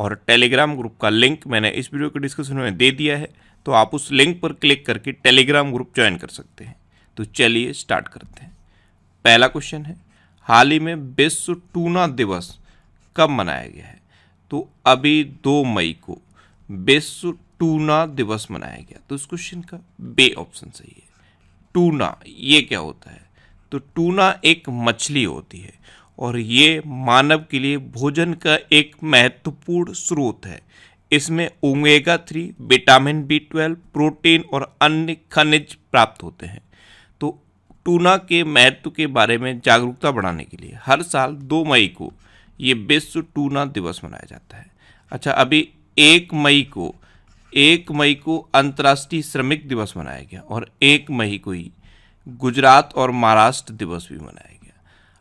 और Telegram group का link मैंने इस वीडियो के डिस्क्रिप्शन में दे दिया है तो आप उस लिंक पर क्लिक करके टेलीग्राम ग्रुप ज्वाइन कर सकते हैं तो चलिए स्टार्ट करते हैं पहला क्वेश्चन है हाल ही में विश्व टूना दिवस कब मनाया गया है तो अभी दो मई को विश्व टूना दिवस मनाया गया तो इस क्वेश्चन का बे ऑप्शन सही है टूना ये क्या होता है तो टूना एक मछली होती है और ये मानव के लिए भोजन का एक महत्वपूर्ण स्रोत है इसमें omega three vitamin B twelve protein और अन्य खनिज प्राप्त होते हैं तो टूना के महत्व के बारे में जागरूकता बढ़ाने के लिए हर साल दो मई को ये विश्व टूना दिवस मनाया जाता है अच्छा अभी एक मई को एक मई को अंतर्राष्ट्रीय श्रमिक दिवस मनाया गया और एक मई को ही गुजरात और महाराष्ट्र दिवस भी मनाया गया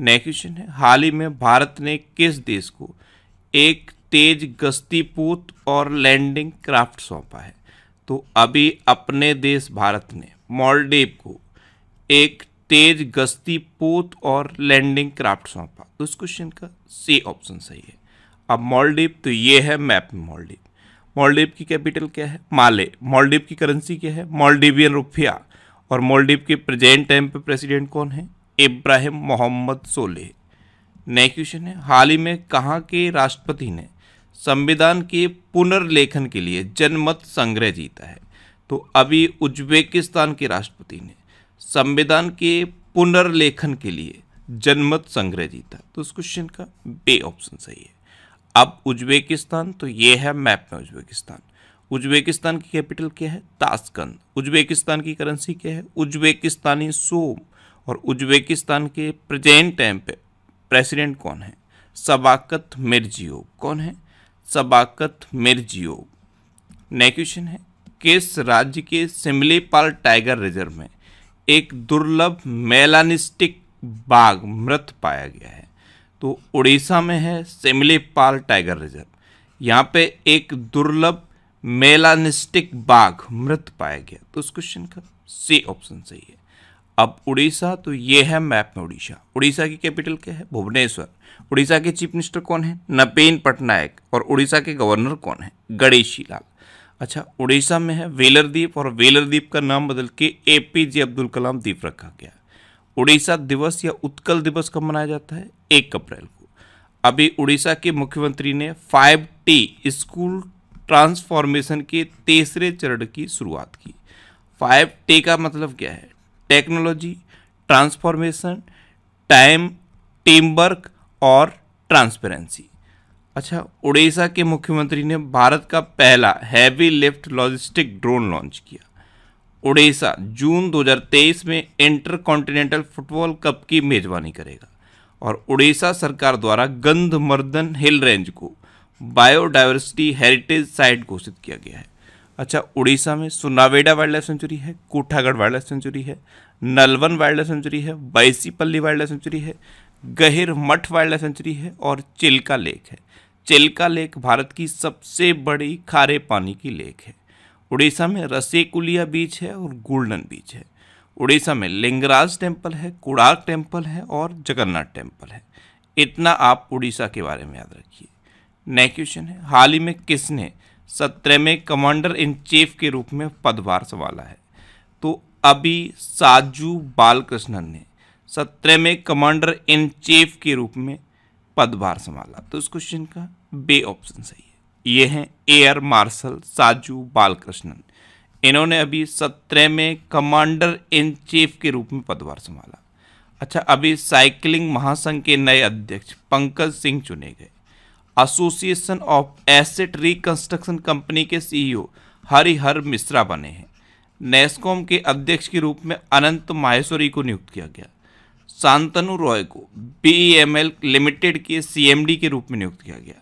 नेक्स्ट क्वेश्चन है हाल ही में भारत ने किस देश को एक तेज गस्तीपूत और लैंडिंग क्राफ्ट सौंपा है तो अभी अपने देश भारत ने मॉलडेव को एक तेज गस्तीपूत और लैंडिंग क्राफ्ट सौंपा तो इस क्वेश्चन का सी ऑप्शन सही है अब मॉलडीव तो ये है मैप में मॉलडीव मॉलडीव की कैपिटल क्या है माले मॉलडीव की करेंसी क्या है मॉलडीवियन रुपया और मॉलडीव के प्रेजेंट टाइम पे प्रेसिडेंट कौन है इब्राहिम मोहम्मद सोले नए क्वेश्चन है हाल ही में कहाँ के राष्ट्रपति ने संविधान के पुनर्लेखन के लिए जनमत संग्रह जीता है तो अभी उज्बेकिस्तान के राष्ट्रपति ने संविधान के पुनर्लेखन के लिए जनमत संग्रह जीता तो इस क्वेश्चन का बे ऑप्शन सही है अब उज्बेकिस्तान तो ये है मैप में उज्बेकिस्तान उज्बेकिस्तान की कैपिटल क्या है ताशकंद उज्बेकिस्तान की करेंसी क्या है उज्बेकिस्तानी सोम और उज्बेकिस्तान के प्रेजेंट टाइम पे प्रेसिडेंट कौन है सबाकत मिर्जियो कौन है सबाकत मिर्जियो नेक्स्ट क्वेश्चन है किस राज्य के सिमलीपाल टाइगर रिजर्व में एक दुर्लभ मेलानिस्टिक बाघ मृत पाया गया है तो उड़ीसा में है सिमलीपाल टाइगर रिजर्व यहाँ पे एक दुर्लभ मेलानिस्टिक बाघ मृत पाया गया तो उस क्वेश्चन का सी ऑप्शन सही है अब उड़ीसा तो ये है मैप में उड़ीसा उड़ीसा की कैपिटल क्या है भुवनेश्वर उड़ीसा के चीफ मिनिस्टर कौन है नपेन पटनायक और उड़ीसा के गवर्नर कौन है गणेशी लाल अच्छा उड़ीसा में है वेलर द्वीप और वेलर द्वीप का नाम बदल के ए पी जे अब्दुल कलाम द्वीप रखा गया उड़ीसा दिवस या उत्कल दिवस कब मनाया जाता है एक अप्रैल को अभी उड़ीसा के मुख्यमंत्री ने फाइव टी स्कूल ट्रांसफॉर्मेशन के तीसरे चरण की शुरुआत की फाइव टी का मतलब क्या है technology transformation time team work और ट्रांसपेरेंसी अच्छा उड़ीसा के मुख्यमंत्री ने भारत का पहला heavy lift logistic drone launch किया उड़ीसा जून 2023 में इंटर कॉन्टिनेंटल फुटबॉल कप की मेजबानी करेगा और उड़ीसा सरकार द्वारा गंधमर्दन हिल रेंज को बायोडाइवर्सिटी हेरिटेज साइट घोषित किया गया है अच्छा उड़ीसा में सुनावेडा वाइल्ड लाइफ सेंचुरी है कोठागढ़ वाइल्ड लाइफ सेंचुरी है नलवन वाइल्ड लाइफ सेंचुरी है बाइसीपल्ली वाइल्ड लाइफ सेंचुरी है गहिर मठ वाइल्ड लाइफ सेंचुरी है और चिल्का लेक है चिल्का लेक भारत की सबसे बड़ी खारे पानी की लेक है उड़ीसा में रसेकुलिया बीच है और गोल्डन बीच है उड़ीसा में लिंगराज टेम्पल है कुड़ाक टेम्पल है और जगन्नाथ टेम्पल है इतना आप उड़ीसा के बारे में याद रखिए नेक्स्ट क्वेश्चन है हाल ही में किसने सत्रहवें कमांडर इन चीफ के रूप में पदभार संभाला है तो अभी साजू बालकृष्णन ने सत्रह में कमांडर इन चीफ के रूप में पदभार संभाला तो इस क्वेश्चन का बे ऑप्शन सही है ये हैं एयर मार्शल साजू बालकृष्णन इन्होंने अभी सत्रह में कमांडर इन चीफ के रूप में पदभार संभाला अच्छा अभी साइकिलिंग महासंघ के नए अध्यक्ष पंकज सिंह चुने गए association of asset reconstruction company के सीईओ e हरिहर मिश्रा बने हैं नेस्कॉम के अध्यक्ष के रूप में अनंत माहेश्वरी को नियुक्त किया गया शांतनु रॉय को बी लिमिटेड e के सी के रूप में नियुक्त किया गया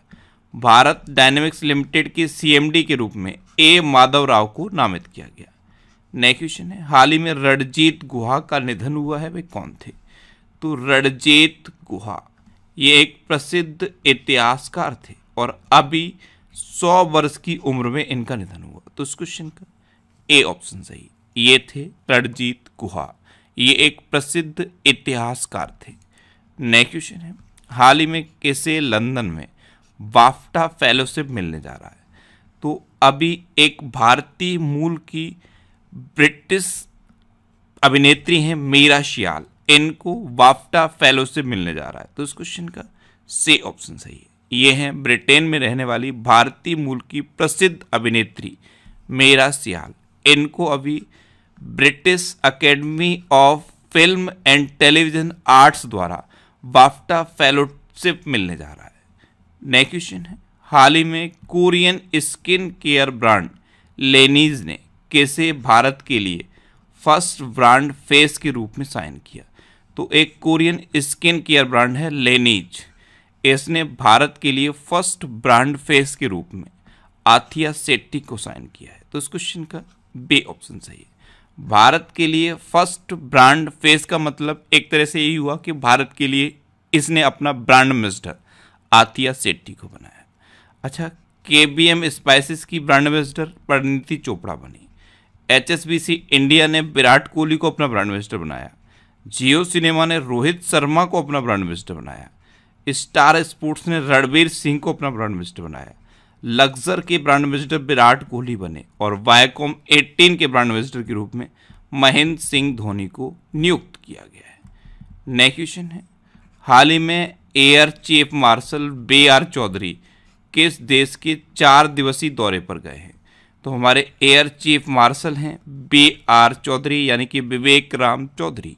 भारत डायनेमिक्स लिमिटेड के सी के रूप में ए माधव राव को नामित किया गया नेक्स्ट क्वेश्चन है हाल ही में रणजीत गुहा का निधन हुआ है वे कौन थे तो रणजीत गुहा ये एक प्रसिद्ध इतिहासकार थे और अभी सौ वर्ष की उम्र में इनका निधन हुआ तो इस क्वेश्चन का ए ऑप्शन सही ये थे रणजीत गुहा ये एक प्रसिद्ध इतिहासकार थे नेक्स्ट क्वेश्चन है हाल ही में कैसे लंदन में बाफ्टा फेलोशिप मिलने जा रहा है तो अभी एक भारतीय मूल की ब्रिटिश अभिनेत्री हैं मीरा शियाल इनको वाफ्टा फेलोशिप मिलने जा रहा है तो इस क्वेश्चन का से ऑप्शन सही है ये हैं ब्रिटेन में रहने वाली भारतीय मूल की प्रसिद्ध अभिनेत्री मेरा सियाल इनको अभी British Academy of Film and Television Arts द्वारा बाफ्टा फेलोशिप मिलने जा रहा है नेक्स्ट क्वेश्चन है हाल ही में Korean skin care brand Laneige ने कैसे भारत के लिए फर्स्ट ब्रांड फेस के रूप में साइन किया तो एक कोरियन स्किन केयर ब्रांड है लेनीज इसने भारत के लिए फर्स्ट ब्रांड फेस के रूप में आथिया सेट्टी को साइन किया है तो इस क्वेश्चन का बे ऑप्शन सही है भारत के लिए फर्स्ट ब्रांड फेस का मतलब एक तरह से यही हुआ कि भारत के लिए इसने अपना ब्रांड एम्बेसडर आतिया सेट्टी को बनाया अच्छा के बी एम स्पाइसिस की ब्रांड एम्बेसडर परिणीति चोपड़ा बनी H S B C India ने विराट कोहली को अपना ब्रांड एम्बेसडर बनाया जियो सिनेमा ने रोहित शर्मा को अपना ब्रांड एम्बेसडर बनाया स्टार स्पोर्ट्स ने रणबीर सिंह को अपना ब्रांड एम्बेसडर बनाया लग्जर के ब्रांड एम्बेसिडर विराट कोहली बने और वायकॉम 18 के ब्रांड एम्बेसिडर के रूप में महेंद्र सिंह धोनी को नियुक्त किया गया है नेक्स्ट क्वेश्चन है हाल ही में air chief marshal V R Chaudhari किस देश के चार दिवसीय दौरे पर गए हैं तो हमारे एयर चीफ मार्शल हैं बी आर चौधरी यानी कि विवेक राम चौधरी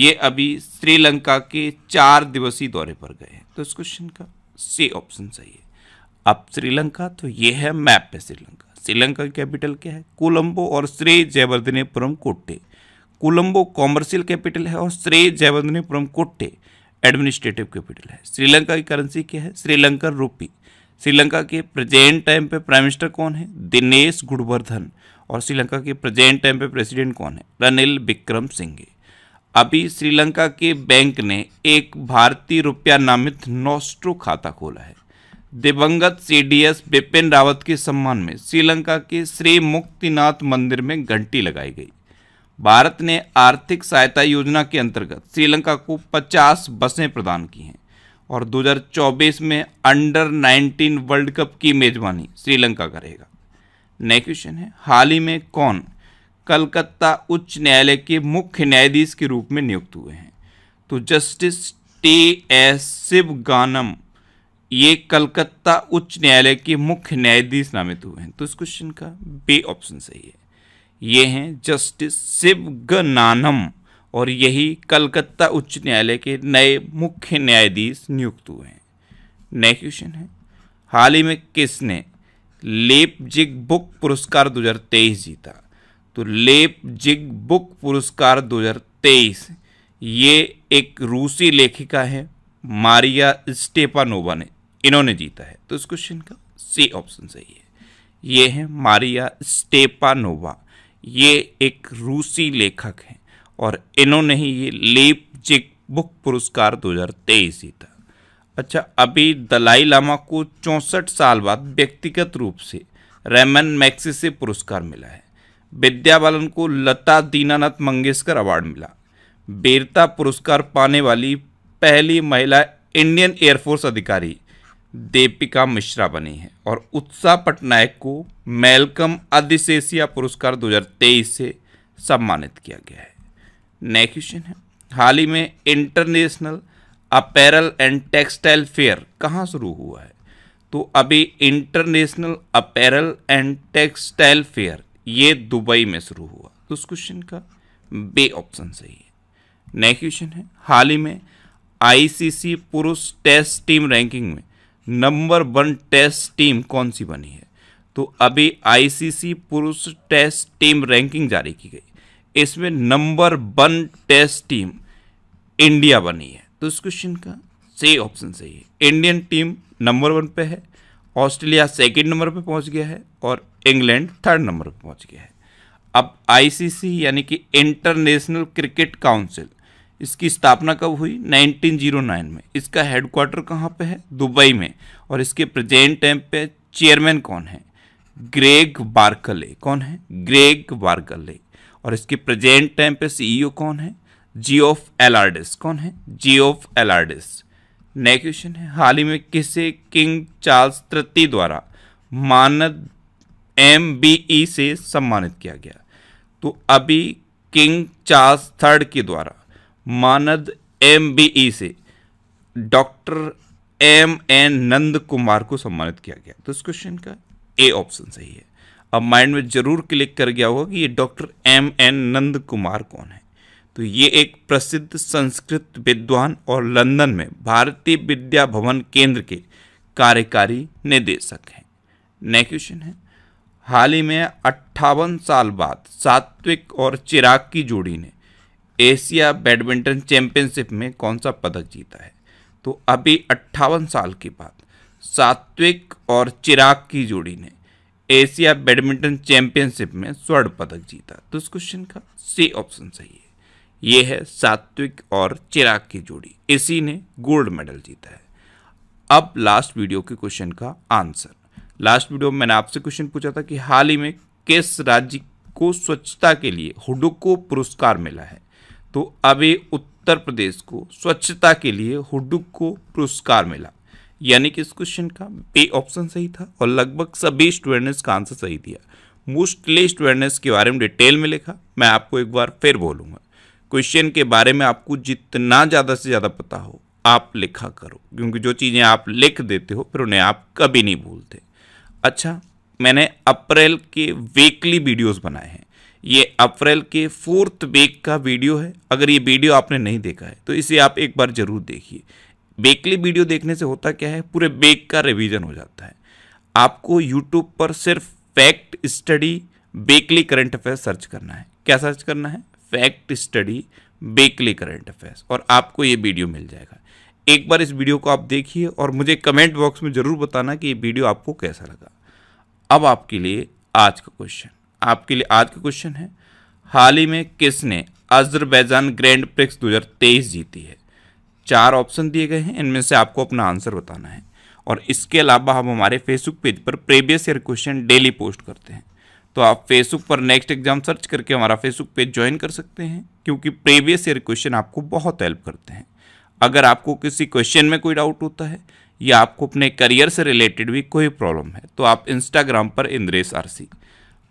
ये अभी श्रीलंका के चार दिवसीय दौरे पर गए हैं तो इस क्वेश्चन का सी ऑप्शन सही है अब श्रीलंका तो ये है मैप पे श्रीलंका श्रीलंका की कैपिटल क्या है कोलंबो और श्री जयवर्धनेपुरम कोट्टे कोलंबो कॉमर्शियल कैपिटल है और श्री जयवर्धनेपुरम कोट्टे एडमिनिस्ट्रेटिव कैपिटल है श्रीलंका की करेंसी क्या है श्रीलंकन रूपी श्रीलंका के प्रेजेंट टाइम पे प्राइम मिनिस्टर कौन है दिनेश गुणवर्धन और श्रीलंका के प्रेजेंट टाइम पे प्रेसिडेंट कौन है रनिल विक्रम सिंघे अभी श्रीलंका के बैंक ने एक भारतीय रुपया नामित नोस्ट्रो खाता खोला है दिवंगत सीडीएस बिपिन रावत के सम्मान में श्रीलंका के श्री मुक्तिनाथ मंदिर में घंटी लगाई गई भारत ने आर्थिक सहायता योजना के अंतर्गत श्रीलंका को 50 बसें प्रदान की हैं और 2024 में अंडर 19 वर्ल्ड कप की मेजबानी श्रीलंका करेगा नए क्वेश्चन है हाल ही में कौन कलकत्ता उच्च न्यायालय के मुख्य न्यायाधीश के रूप में नियुक्त हुए हैं तो जस्टिस टी एस शिवगानम ये कलकत्ता उच्च न्यायालय के मुख्य न्यायाधीश नामित हुए हैं तो इस क्वेश्चन का बे ऑप्शन सही है ये हैं जस्टिस शिवगनानम और यही कलकत्ता उच्च न्यायालय के नए मुख्य न्यायाधीश नियुक्त हुए हैं नए क्वेश्चन है हाल ही में किसने लेप जिग बुक पुरस्कार 2023 जीता तो लेप जिग बुक पुरस्कार 2023 ये एक रूसी लेखिका है मारिया स्टेपानोवा ने इन्होंने जीता है तो इस क्वेश्चन का सी ऑप्शन सही है ये है मारिया स्टेपानोवा ये एक रूसी लेखक हैं और इन्होंने ही ये लेप जिक बुक पुरस्कार 2023 जीता अच्छा अभी दलाई लामा को चौंसठ साल बाद व्यक्तिगत रूप से रेमन मैक्सी से पुरस्कार मिला है विद्या बालन को लता दीनानाथ मंगेशकर अवार्ड मिला बेरता पुरस्कार पाने वाली पहली महिला इंडियन एयरफोर्स अधिकारी देपिका मिश्रा बनी है और उत्साह पटनायक को मेलकम अधिशेषिया पुरस्कार 2023 से सम्मानित किया गया है नेक्स्ट क्वेश्चन है हाल ही में international apparel and textile fair कहाँ शुरू हुआ है तो अभी international apparel and textile fair ये दुबई में शुरू हुआ तो उस क्वेश्चन का बे ऑप्शन सही है नेक्स्ट क्वेश्चन है हाल ही में आईसीसी पुरुष टेस्ट टीम रैंकिंग में नंबर वन टेस्ट टीम कौन सी बनी है तो अभी आईसीसी पुरुष टेस्ट टीम रैंकिंग जारी की गई इसमें number one test team India बनी है तो इस क्वेश्चन का सही ऑप्शन सही है इंडियन टीम नंबर वन पे है ऑस्ट्रेलिया सेकंड नंबर पे पहुंच गया है और इंग्लैंड थर्ड नंबर पे पहुंच गया है अब आईसीसी यानी कि इंटरनेशनल क्रिकेट काउंसिल इसकी स्थापना कब हुई 1909 में इसका हेडक्वार्टर कहाँ पे है दुबई में और इसके प्रेजेंट टाइम पे चेयरमैन कौन है ग्रेग बार्कले कौन है ग्रेग बार्कले और इसके प्रेजेंट टाइम पे सीईओ e कौन है जी ऑफ एलार्डिस कौन है जी ऑफ एलार्डिस नया क्वेश्चन है हाल ही में किसे किंग चार्ल्स तृतीय द्वारा मानद एम बी ई से सम्मानित किया गया तो अभी किंग चार्ल्स थर्ड के द्वारा मानद एम बी ई से doctor M N Nand Kumar को सम्मानित किया गया तो इस क्वेश्चन का ए ऑप्शन सही है अब माइंड में जरूर क्लिक कर गया होगा कि ये doctor M N Nand Kumar कौन है तो ये एक प्रसिद्ध संस्कृत विद्वान और लंदन में भारतीय विद्या भवन केंद्र के कार्यकारी निदेशक हैं नेक्स्ट क्वेश्चन है हाल ही में अट्ठावन साल बाद सात्विक और चिराग की जोड़ी ने एशिया बैडमिंटन चैंपियनशिप में कौन सा पदक जीता है तो अभी अट्ठावन साल के बाद सात्विक और चिराग की जोड़ी ने एशिया बैडमिंटन चैंपियनशिप में स्वर्ण पदक जीता तो इस क्वेश्चन का सी ऑप्शन सही है ये है सात्विक और चिराग की जोड़ी इसी ने गोल्ड मेडल जीता है अब लास्ट वीडियो के क्वेश्चन का आंसर लास्ट वीडियो में मैंने आपसे क्वेश्चन पूछा था कि हाल ही में किस राज्य को स्वच्छता के लिए हुडुको पुरस्कार मिला है तो अभी उत्तर प्रदेश को स्वच्छता के लिए हुडुक को पुरस्कार मिला यानी कि इस क्वेश्चन का बे ऑप्शन सही था और लगभग सभी स्टूडेंट्स का आंसर सही दिया मोस्टली स्टूडेंट्स के बारे में डिटेल में लिखा मैं आपको एक बार फिर बोलूँगा क्वेश्चन के बारे में आपको जितना ज़्यादा से ज़्यादा पता हो आप लिखा करो क्योंकि जो चीज़ें आप लिख देते हो फिर उन्हें आप कभी नहीं भूलते अच्छा मैंने अप्रैल के वीकली वीडियोस बनाए हैं ये अप्रैल के फोर्थ बेक का वीडियो है अगर ये वीडियो आपने नहीं देखा है तो इसे आप एक बार ज़रूर देखिए बेकली वीडियो देखने से होता क्या है पूरे बेक का रिवीजन हो जाता है आपको यूट्यूब पर सिर्फ fact study weekly current affair search करना है क्या सर्च करना है fact study weekly current affairs और आपको ये वीडियो मिल जाएगा एक बार इस वीडियो को आप देखिए और मुझे कमेंट बॉक्स में ज़रूर बताना कि ये वीडियो आपको कैसा लगा अब आपके लिए आज का क्वेश्चन आपके लिए आज का क्वेश्चन है हाल ही में किसने अजरबैजान ग्रैंड प्रिक्स 2023 जीती है चार ऑप्शन दिए गए हैं इनमें से आपको अपना आंसर बताना है और इसके अलावा हम हमारे फेसबुक पेज पर previous year question daily post करते हैं तो आप फेसबुक पर नेक्स्ट एग्जाम सर्च करके हमारा फेसबुक पेज ज्वाइन कर सकते हैं क्योंकि प्रीवियस ईयर क्वेश्चन आपको बहुत हेल्प करते हैं अगर आपको किसी क्वेश्चन में कोई डाउट होता है या आपको अपने करियर से रिलेटेड भी कोई प्रॉब्लम है तो आप इंस्टाग्राम पर इंद्रेश आरसी